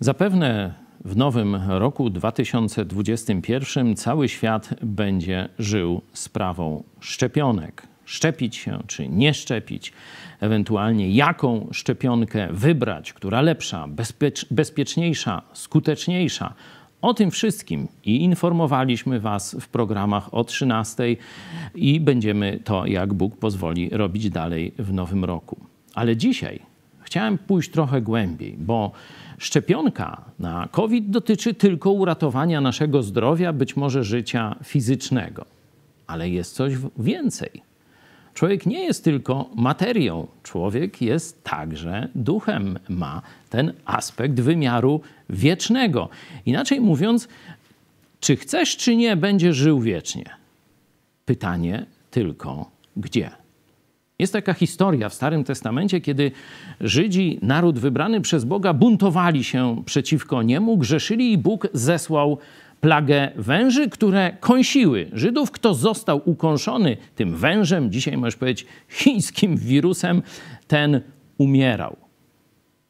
Zapewne w nowym roku 2021 cały świat będzie żył sprawą szczepionek. Szczepić się czy nie szczepić, ewentualnie jaką szczepionkę wybrać, która lepsza, bezpiecz bezpieczniejsza, skuteczniejsza. O tym wszystkim i informowaliśmy Was w programach o 13 i będziemy to, jak Bóg pozwoli, robić dalej w nowym roku. Ale dzisiaj Chciałem pójść trochę głębiej, bo szczepionka na COVID dotyczy tylko uratowania naszego zdrowia, być może życia fizycznego. Ale jest coś więcej. Człowiek nie jest tylko materią, człowiek jest także duchem, ma ten aspekt wymiaru wiecznego. Inaczej mówiąc, czy chcesz, czy nie, będzie żył wiecznie. Pytanie tylko gdzie. Jest taka historia w Starym Testamencie, kiedy Żydzi, naród wybrany przez Boga, buntowali się przeciwko niemu, grzeszyli i Bóg zesłał plagę węży, które kąsiły Żydów. Kto został ukąszony tym wężem, dzisiaj możesz powiedzieć chińskim wirusem, ten umierał.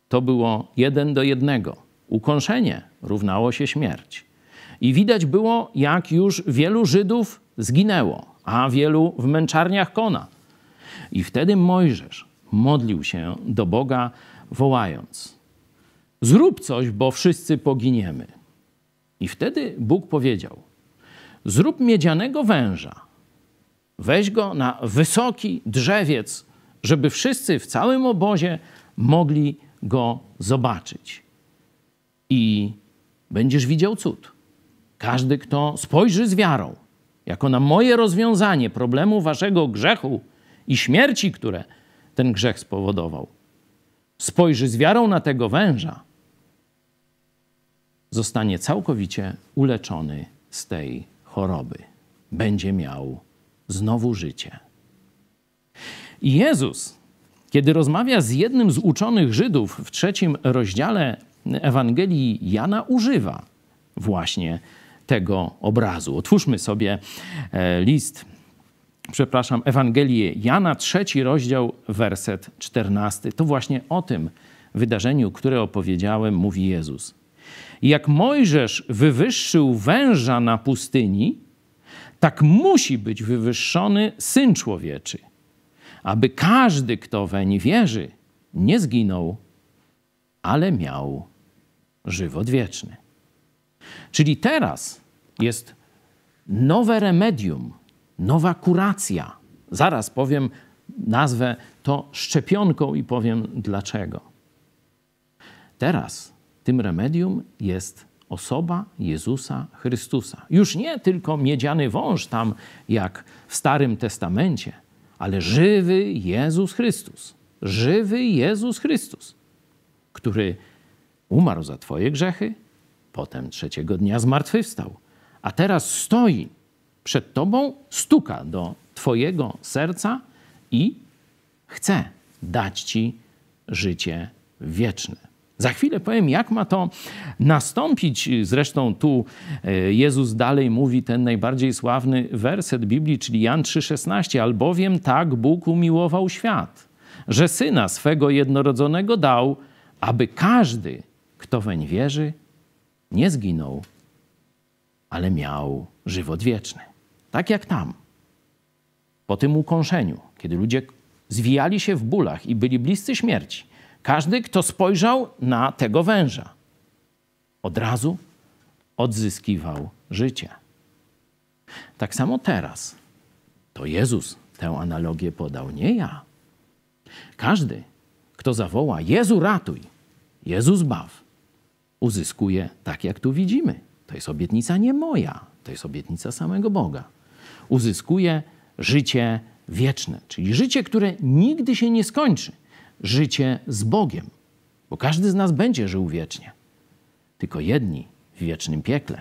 To było jeden do jednego. Ukąszenie równało się śmierć. I widać było, jak już wielu Żydów zginęło, a wielu w męczarniach kona. I wtedy Mojżesz modlił się do Boga, wołając: Zrób coś, bo wszyscy poginiemy. I wtedy Bóg powiedział: Zrób miedzianego węża. Weź go na wysoki drzewiec, żeby wszyscy w całym obozie mogli go zobaczyć. I będziesz widział cud. Każdy, kto spojrzy z wiarą, jako na moje rozwiązanie problemu waszego grzechu, i śmierci, które ten grzech spowodował, spojrzy z wiarą na tego węża, zostanie całkowicie uleczony z tej choroby. Będzie miał znowu życie. I Jezus, kiedy rozmawia z jednym z uczonych Żydów w trzecim rozdziale Ewangelii Jana, używa właśnie tego obrazu. Otwórzmy sobie e, list przepraszam, Ewangelię Jana, trzeci rozdział, werset 14. To właśnie o tym wydarzeniu, które opowiedziałem, mówi Jezus. Jak Mojżesz wywyższył węża na pustyni, tak musi być wywyższony syn człowieczy, aby każdy, kto weń wierzy, nie zginął, ale miał żywot wieczny. Czyli teraz jest nowe remedium nowa kuracja. Zaraz powiem, nazwę to szczepionką i powiem dlaczego. Teraz tym remedium jest osoba Jezusa Chrystusa. Już nie tylko miedziany wąż tam, jak w Starym Testamencie, ale żywy Jezus Chrystus. Żywy Jezus Chrystus, który umarł za Twoje grzechy, potem trzeciego dnia zmartwychwstał, a teraz stoi przed tobą, stuka do twojego serca i chce dać ci życie wieczne. Za chwilę powiem, jak ma to nastąpić. Zresztą tu e, Jezus dalej mówi ten najbardziej sławny werset Biblii, czyli Jan 3,16. Albowiem tak Bóg umiłował świat, że syna swego jednorodzonego dał, aby każdy, kto weń wierzy, nie zginął, ale miał żywot wieczny. Tak jak tam. Po tym ukąszeniu, kiedy ludzie zwijali się w bólach i byli bliscy śmierci, każdy, kto spojrzał na tego węża, od razu odzyskiwał życie. Tak samo teraz. To Jezus tę analogię podał, nie ja. Każdy, kto zawoła: Jezu, ratuj, Jezus, baw, uzyskuje tak, jak tu widzimy. To jest obietnica nie moja, to jest obietnica samego Boga uzyskuje życie wieczne, czyli życie, które nigdy się nie skończy, życie z Bogiem, bo każdy z nas będzie żył wiecznie. Tylko jedni w wiecznym piekle,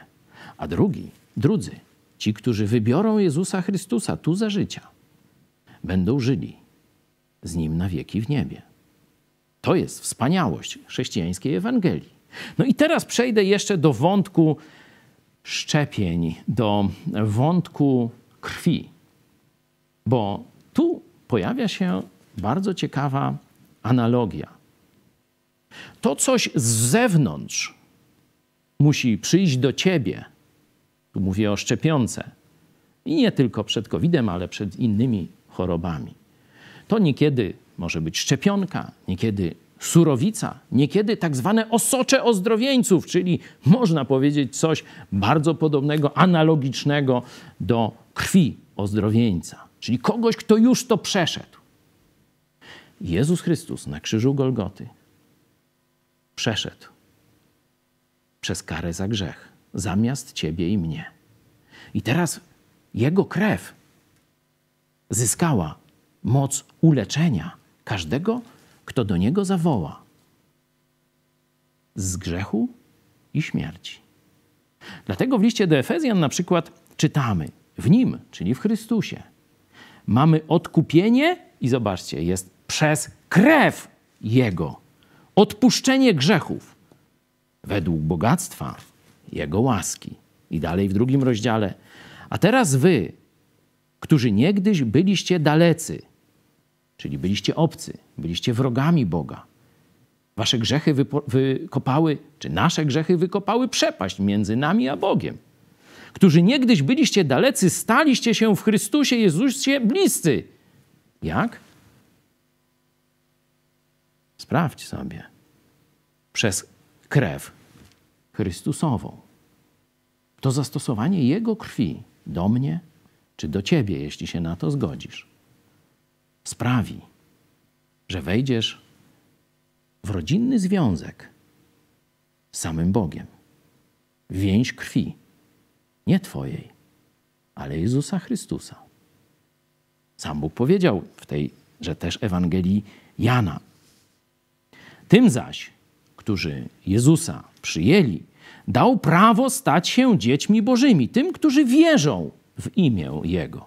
a drugi, drudzy, ci, którzy wybiorą Jezusa Chrystusa tu za życia, będą żyli z Nim na wieki w niebie. To jest wspaniałość chrześcijańskiej Ewangelii. No i teraz przejdę jeszcze do wątku szczepień, do wątku krwi. Bo tu pojawia się bardzo ciekawa analogia. To coś z zewnątrz musi przyjść do ciebie. Tu mówię o szczepionce. I nie tylko przed COVID-em, ale przed innymi chorobami. To niekiedy może być szczepionka, niekiedy surowica, niekiedy tak zwane osocze ozdrowieńców, czyli można powiedzieć coś bardzo podobnego, analogicznego do krwi ozdrowieńca, czyli kogoś, kto już to przeszedł. Jezus Chrystus na krzyżu Golgoty przeszedł przez karę za grzech, zamiast ciebie i mnie. I teraz jego krew zyskała moc uleczenia każdego, kto do niego zawoła z grzechu i śmierci. Dlatego w liście do Efezjan na przykład czytamy: w Nim, czyli w Chrystusie. Mamy odkupienie i zobaczcie, jest przez krew Jego. Odpuszczenie grzechów według bogactwa Jego łaski. I dalej w drugim rozdziale. A teraz wy, którzy niegdyś byliście dalecy, czyli byliście obcy, byliście wrogami Boga. Wasze grzechy wykopały, czy nasze grzechy wykopały przepaść między nami a Bogiem którzy niegdyś byliście dalecy, staliście się w Chrystusie Jezusie bliscy. Jak? Sprawdź sobie. Przez krew Chrystusową. To zastosowanie Jego krwi do mnie czy do ciebie, jeśli się na to zgodzisz, sprawi, że wejdziesz w rodzinny związek z samym Bogiem. Więź krwi nie Twojej, ale Jezusa Chrystusa. Sam Bóg powiedział w tej, że też Ewangelii Jana. Tym zaś, którzy Jezusa przyjęli, dał prawo stać się dziećmi Bożymi, tym, którzy wierzą w imię Jego.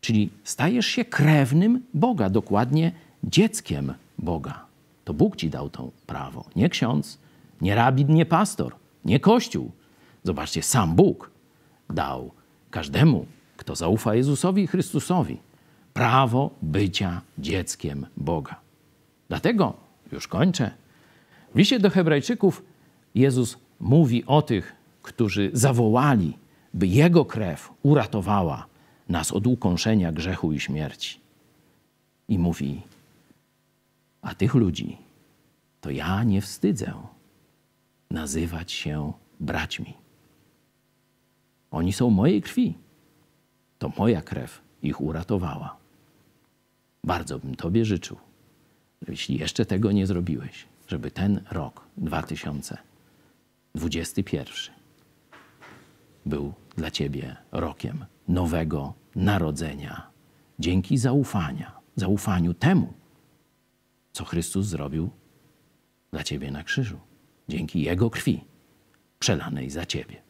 Czyli stajesz się krewnym Boga, dokładnie dzieckiem Boga. To Bóg ci dał to prawo, nie ksiądz, nie rabin, nie pastor, nie kościół, Zobaczcie, sam Bóg dał każdemu, kto zaufa Jezusowi i Chrystusowi, prawo bycia dzieckiem Boga. Dlatego, już kończę, w liście do Hebrajczyków Jezus mówi o tych, którzy zawołali, by Jego krew uratowała nas od ukąszenia grzechu i śmierci. I mówi, a tych ludzi to ja nie wstydzę nazywać się braćmi. Oni są mojej krwi. To moja krew ich uratowała. Bardzo bym Tobie życzył, jeśli jeszcze tego nie zrobiłeś, żeby ten rok 2021 był dla Ciebie rokiem nowego narodzenia dzięki zaufania, zaufaniu temu, co Chrystus zrobił dla Ciebie na krzyżu, dzięki Jego krwi przelanej za Ciebie.